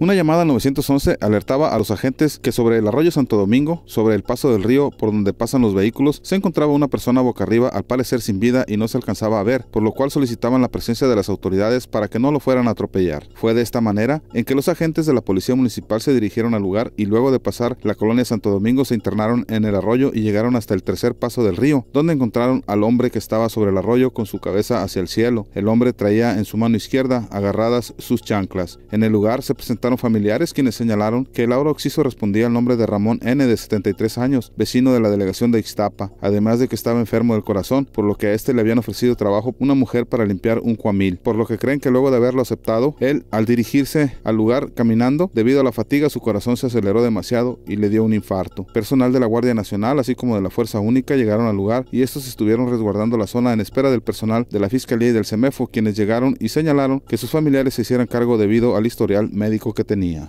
Una llamada 911 alertaba a los agentes que sobre el arroyo Santo Domingo, sobre el paso del río por donde pasan los vehículos, se encontraba una persona boca arriba al parecer sin vida y no se alcanzaba a ver, por lo cual solicitaban la presencia de las autoridades para que no lo fueran a atropellar. Fue de esta manera en que los agentes de la policía municipal se dirigieron al lugar y luego de pasar la colonia Santo Domingo se internaron en el arroyo y llegaron hasta el tercer paso del río, donde encontraron al hombre que estaba sobre el arroyo con su cabeza hacia el cielo. El hombre traía en su mano izquierda agarradas sus chanclas. En el lugar se presentaron familiares quienes señalaron que el aura oxiso respondía al nombre de Ramón N. de 73 años, vecino de la delegación de Ixtapa, además de que estaba enfermo del corazón, por lo que a este le habían ofrecido trabajo una mujer para limpiar un cuamil, por lo que creen que luego de haberlo aceptado, él, al dirigirse al lugar caminando, debido a la fatiga su corazón se aceleró demasiado y le dio un infarto. Personal de la Guardia Nacional, así como de la Fuerza Única, llegaron al lugar y estos estuvieron resguardando la zona en espera del personal de la Fiscalía y del CEMEFO, quienes llegaron y señalaron que sus familiares se hicieran cargo debido al historial médico que tenía.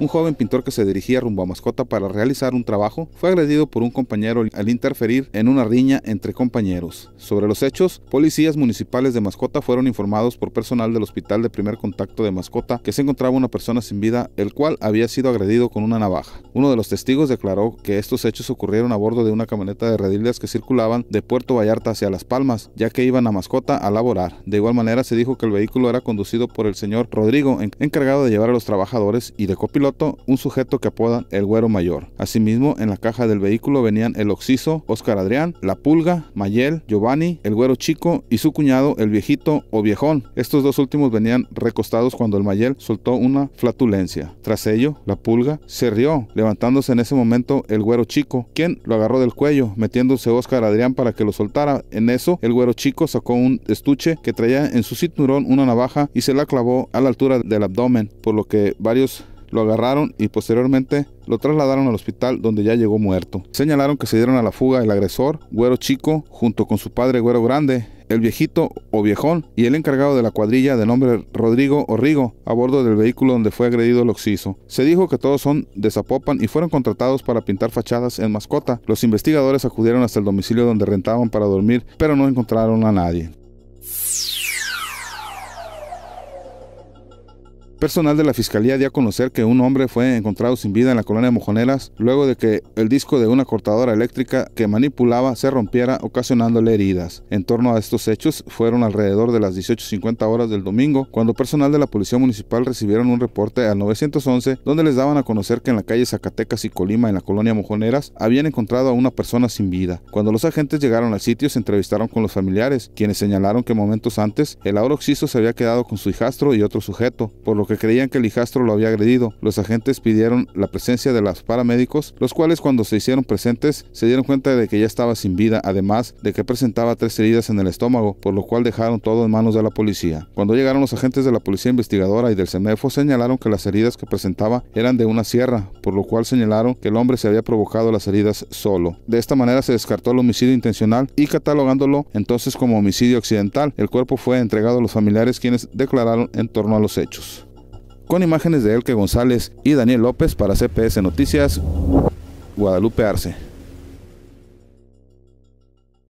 Un joven pintor que se dirigía rumbo a Mascota para realizar un trabajo fue agredido por un compañero al interferir en una riña entre compañeros. Sobre los hechos, policías municipales de Mascota fueron informados por personal del hospital de primer contacto de Mascota que se encontraba una persona sin vida, el cual había sido agredido con una navaja. Uno de los testigos declaró que estos hechos ocurrieron a bordo de una camioneta de redilas que circulaban de Puerto Vallarta hacia Las Palmas, ya que iban a Mascota a laborar. De igual manera, se dijo que el vehículo era conducido por el señor Rodrigo, encargado de llevar a los trabajadores y de copiloto un sujeto que apodan el Güero Mayor. Asimismo, en la caja del vehículo venían el Oxiso, Oscar Adrián, La Pulga, Mayel, Giovanni, el Güero Chico y su cuñado, el Viejito o Viejón. Estos dos últimos venían recostados cuando el Mayel soltó una flatulencia. Tras ello, La Pulga se rió, levantándose en ese momento el Güero Chico, quien lo agarró del cuello, metiéndose Oscar Adrián para que lo soltara. En eso, el Güero Chico sacó un estuche que traía en su cinturón una navaja y se la clavó a la altura del abdomen, por lo que varios lo agarraron y posteriormente lo trasladaron al hospital donde ya llegó muerto. Señalaron que se dieron a la fuga el agresor, Güero Chico, junto con su padre Güero Grande, el viejito o viejón y el encargado de la cuadrilla de nombre Rodrigo Orrigo a bordo del vehículo donde fue agredido el oxiso. Se dijo que todos son de Zapopan y fueron contratados para pintar fachadas en mascota. Los investigadores acudieron hasta el domicilio donde rentaban para dormir, pero no encontraron a nadie. Personal de la fiscalía dio a conocer que un hombre fue encontrado sin vida en la colonia Mojoneras luego de que el disco de una cortadora eléctrica que manipulaba se rompiera ocasionándole heridas. En torno a estos hechos fueron alrededor de las 18.50 horas del domingo cuando personal de la policía municipal recibieron un reporte al 911 donde les daban a conocer que en la calle Zacatecas y Colima en la colonia Mojoneras habían encontrado a una persona sin vida. Cuando los agentes llegaron al sitio se entrevistaron con los familiares quienes señalaron que momentos antes el ahora se había quedado con su hijastro y otro sujeto por lo que creían que el hijastro lo había agredido. Los agentes pidieron la presencia de los paramédicos, los cuales cuando se hicieron presentes se dieron cuenta de que ya estaba sin vida, además de que presentaba tres heridas en el estómago, por lo cual dejaron todo en manos de la policía. Cuando llegaron los agentes de la policía investigadora y del CEMEFO señalaron que las heridas que presentaba eran de una sierra, por lo cual señalaron que el hombre se había provocado las heridas solo. De esta manera se descartó el homicidio intencional y catalogándolo entonces como homicidio accidental, el cuerpo fue entregado a los familiares quienes declararon en torno a los hechos con imágenes de Elke González y Daniel López para CPS Noticias, Guadalupe Arce.